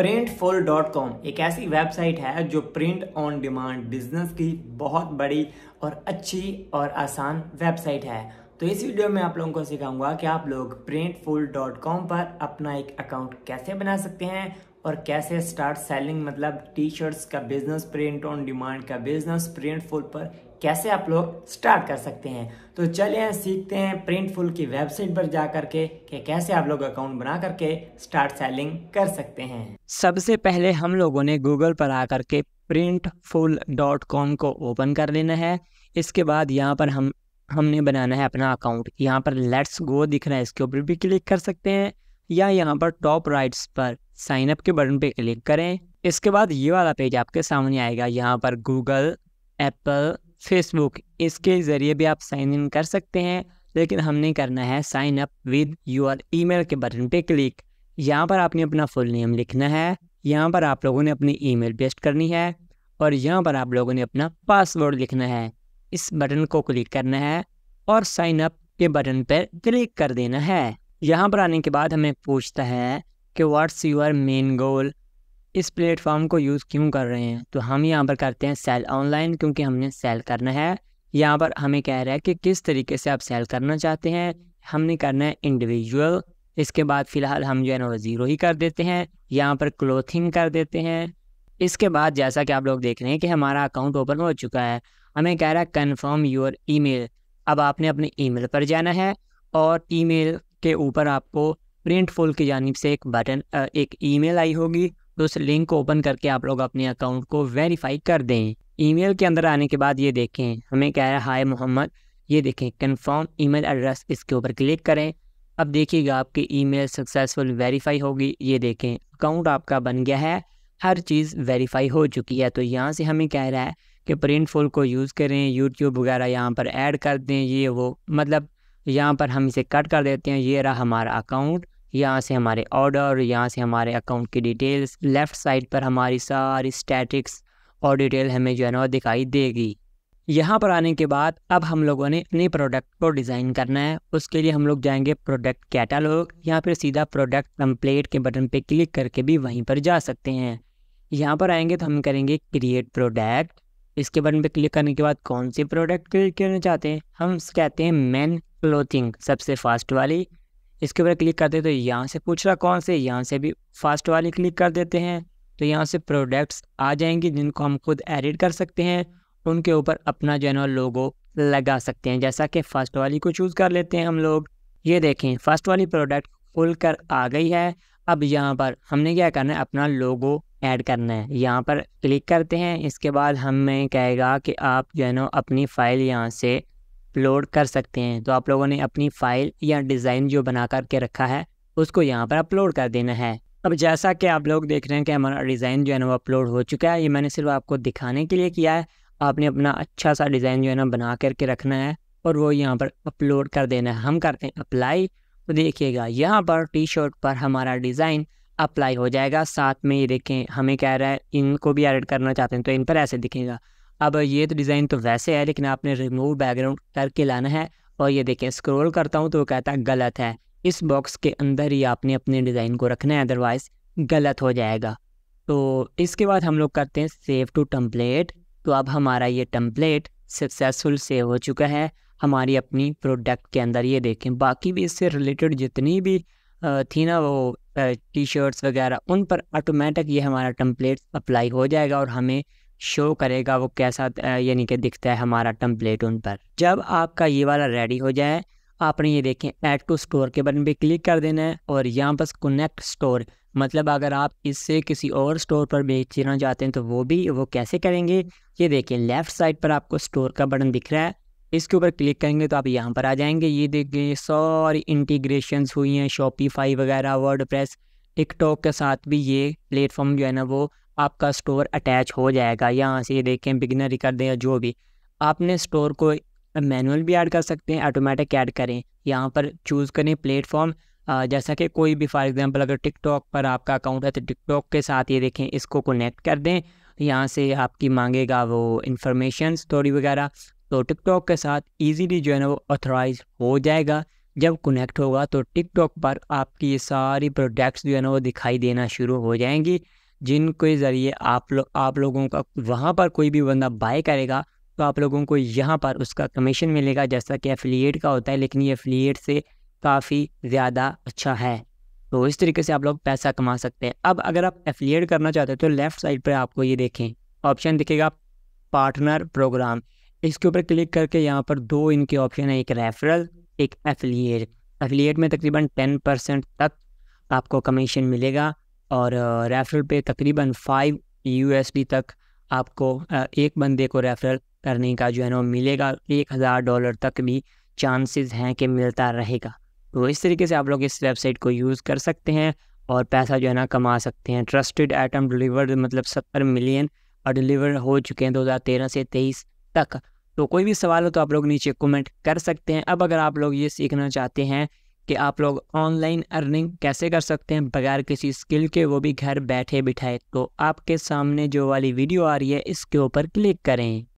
printful.com dot com एक ऐसी website है जो प्रिंट ऑन डिमांड बिजनेस की बहुत बड़ी और अच्छी और आसान वेबसाइट है तो इस वीडियो में आप लोगों को सिखाऊंगा कि आप लोग printful.com डॉट कॉम पर अपना एक अकाउंट कैसे बना सकते हैं और कैसे स्टार्ट सेलिंग मतलब टी शर्ट्स का बिजनेस प्रिंट ऑन डिमांड का बिजनेस प्रिंटफुल पर कैसे आप लोग स्टार्ट कर सकते हैं तो चलिए सीखते हैं प्रिंटफुल की वेबसाइट पर जा करके के कैसे आप लोग अकाउंट बना करके स्टार्ट सेलिंग कर सकते हैं सबसे पहले हम लोगों ने गूगल पर आकर के कॉम को ओपन कर लेना है इसके बाद यहाँ पर हम हमने बनाना है अपना अकाउंट यहाँ पर लेट्स गो दिख रहा है इसके ऊपर भी क्लिक कर सकते हैं या यहाँ पर टॉप राइट्स पर साइन अप के बटन पे क्लिक करें इसके बाद ये वाला पेज आपके सामने आएगा यहाँ पर गूगल एप्पल फेसबुक इसके ज़रिए भी आप साइन इन कर सकते हैं लेकिन हमने करना है sign up with your email के बटन पे क्लिक यहाँ पर आपने अपना फुल नेम लिखना है यहाँ पर आप लोगों ने अपनी ईमेल पेस्ट करनी है और यहाँ पर आप लोगों ने अपना पासवर्ड लिखना है इस बटन को क्लिक करना है और साइन अप के बटन पर क्लिक कर देना है यहाँ पर आने के बाद हमें पूछता है कि व्हाट्स योर मेन गोल इस प्लेटफॉर्म को यूज़ क्यों कर रहे हैं तो हम यहाँ पर करते हैं सेल ऑनलाइन क्योंकि हमने सेल करना है यहाँ पर हमें कह रहा है कि किस तरीके से आप सेल करना चाहते हैं हमने करना है इंडिविजुअल इसके बाद फ़िलहाल हम जो है ना ज़ीरो ही कर देते हैं यहाँ पर क्लोथिंग कर देते हैं इसके बाद जैसा कि आप लोग देख रहे हैं कि हमारा अकाउंट ओपन हो चुका है हमें कह रहा है कन्फर्म योर ई अब आपने अपने ई पर जाना है और ई के ऊपर आपको प्रिंट फुल की जानब से एक बटन एक ईमेल आई होगी तो उस लिंक को ओपन करके आप लोग अपने अकाउंट को वेरीफाई कर दें ईमेल के अंदर आने के बाद ये देखें हमें कह रहा है हाय मोहम्मद ये देखें कन्फर्म ईमेल एड्रेस इसके ऊपर क्लिक करें अब देखिएगा आपकी ईमेल सक्सेसफुल वेरीफाई होगी ये देखें अकाउंट आपका बन गया है हर चीज़ वेरीफाई हो चुकी है तो यहाँ से हमें कह रहा है कि प्रिंट फुल को यूज़ करें यूट्यूब वगैरह यहाँ पर ऐड कर दें ये वो मतलब यहाँ पर हम इसे कट कर देते हैं ये रहा हमारा अकाउंट यहाँ से हमारे ऑर्डर यहाँ से हमारे अकाउंट की डिटेल्स लेफ़्ट साइड पर हमारी सारी स्टैटिक्स और डिटेल हमें जो है ना दिखाई देगी यहाँ पर आने के बाद अब हम लोगों ने अपने प्रोडक्ट को डिज़ाइन करना है उसके लिए हम लोग जाएंगे प्रोडक्ट कैटालॉग या फिर सीधा प्रोडक्ट कम्प्लेट के बटन पे क्लिक करके भी वहीं पर जा सकते हैं यहाँ पर आएंगे तो हम करेंगे क्रिएट प्रोडक्ट इसके बटन पे क्लिक करने के बाद कौन से प्रोडक्ट क्रिएट करना चाहते हैं हम कहते हैं मैन क्लोथिंग सबसे फास्ट वाली इसके ऊपर क्लिक करते हैं तो यहाँ से पूछ रहा कौन से यहाँ से भी फर्स्ट वाली क्लिक कर देते हैं तो यहाँ से प्रोडक्ट्स आ जाएंगे जिनको हम खुद एडिट कर सकते हैं उनके ऊपर अपना जो है ना लोगो लगा सकते हैं जैसा कि फर्स्ट वाली को चूज़ कर लेते हैं हम लोग ये देखें फर्स्ट वाली प्रोडक्ट खुल कर आ गई है अब यहाँ पर हमने क्या करना है अपना लोगो ऐड करना है यहाँ पर क्लिक करते हैं इसके बाद हमें कहेगा कि आप जो है ना अपनी फ़ाइल यहाँ से अपलोड कर सकते हैं तो आप लोगों ने अपनी फ़ाइल या डिज़ाइन जो बना करके रखा है उसको यहाँ पर अपलोड कर देना है अब जैसा कि आप लोग देख रहे हैं कि हमारा डिज़ाइन जो है ना वो अपलोड हो चुका है ये मैंने सिर्फ आपको दिखाने के लिए किया है आपने अपना अच्छा सा डिज़ाइन जो है ना बना करके रखना है और वो यहाँ पर अपलोड कर देना है हम करते हैं अप्लाई तो देखिएगा यहाँ पर टी शर्ट पर हमारा डिज़ाइन अप्लाई हो जाएगा साथ में ये देखें हमें कह रहा है इनको भी एडिट करना चाहते हैं तो इन पर ऐसे दिखेगा अब ये तो डिज़ाइन तो वैसे है लेकिन आपने रिमूव बैकग्राउंड करके लाना है और ये देखें स्क्रॉल करता हूँ तो वो कहता है गलत है इस बॉक्स के अंदर ही आपने अपने डिज़ाइन को रखना है अदरवाइज़ गलत हो जाएगा तो इसके बाद हम लोग करते हैं सेव टू टम्पलेट तो अब हमारा ये टम्पलेट सक्सेसफुल सेव हो चुका है हमारी अपनी प्रोडक्ट के अंदर ये देखें बाकी भी इससे रिलेटेड जितनी भी थी ना वो टी शर्ट्स वगैरह उन पर ऑटोमेटिक ये हमारा टम्पलेट अप्लाई हो जाएगा और हमें शो करेगा वो कैसा यानी कि दिखता है हमारा टम्पलेट उन पर जब आपका ये वाला रेडी हो जाए आपने ये देखें ऐड टू स्टोर के बटन पे क्लिक कर देना है और यहाँ पर कनेक्ट स्टोर मतलब अगर आप इससे किसी और स्टोर पर बेचना चाहते हैं तो वो भी वो कैसे करेंगे ये देखें लेफ़्ट साइड पर आपको स्टोर का बटन दिख रहा है इसके ऊपर क्लिक करेंगे तो आप यहाँ पर आ जाएंगे ये देखें सारी इंटीग्रेशन हुई हैं शॉपीफाई वगैरह वर्ड प्रेस टिकटॉक के साथ भी ये प्लेटफॉर्म जो है ना वो आपका स्टोर अटैच हो जाएगा यहाँ से ये देखें बिगनर कर दें या जो भी आपने स्टोर को मैनुअल भी ऐड कर सकते हैं ऑटोमेटिक ऐड करें यहाँ पर चूज़ करें प्लेटफॉर्म जैसा कि कोई भी फॉर एग्जांपल अगर टिकटॉक पर आपका अकाउंट है तो टिकटॉक के साथ ये देखें इसको कनेक्ट कर दें यहाँ से आपकी मांगेगा वो इन्फॉर्मेशन स्टोरी वगैरह तो टिकटॉक के साथ ईजीली जो है ना वो ऑथोराइज हो जाएगा जब कनेक्ट होगा तो टिकटॉक पर आपकी ये सारी प्रोडक्ट्स जो है ना वो दिखाई देना शुरू हो जाएंगी जिनके ज़रिए आप लोग आप लोगों का वहाँ पर कोई भी बंदा बाय करेगा तो आप लोगों को यहाँ पर उसका कमीशन मिलेगा जैसा कि एफिलिएट का होता है लेकिन ये एफिलिएट से काफ़ी ज़्यादा अच्छा है तो इस तरीके से आप लोग पैसा कमा सकते हैं अब अगर आप एफिलिएट करना चाहते हैं तो लेफ़्ट साइड पर आपको ये देखें ऑप्शन दिखेगा पार्टनर प्रोग्राम इसके ऊपर क्लिक करके यहाँ पर दो इनके ऑप्शन है एक रेफरल एक एफिलिएट एफिलिएट में तकरीबन टेन परसेंट तक आपको कमीशन मिलेगा और रेफरल पे तकरीबन फाइव यू तक आपको एक बंदे को रेफरल करने का जो है ना मिलेगा एक हज़ार डॉलर तक भी चांसेस हैं कि मिलता रहेगा तो इस तरीके से आप लोग इस वेबसाइट को यूज़ कर सकते हैं और पैसा जो है ना कमा सकते हैं ट्रस्टेड आइटम डिलीवर मतलब सत्तर मिलियन और डिलीवर हो चुके हैं दो से तेईस तक तो कोई भी सवाल हो तो आप लोग नीचे कमेंट कर सकते हैं अब अगर आप लोग ये सीखना चाहते हैं कि आप लोग ऑनलाइन अर्निंग कैसे कर सकते हैं बगैर किसी स्किल के वो भी घर बैठे बिठाए तो आपके सामने जो वाली वीडियो आ रही है इसके ऊपर क्लिक करें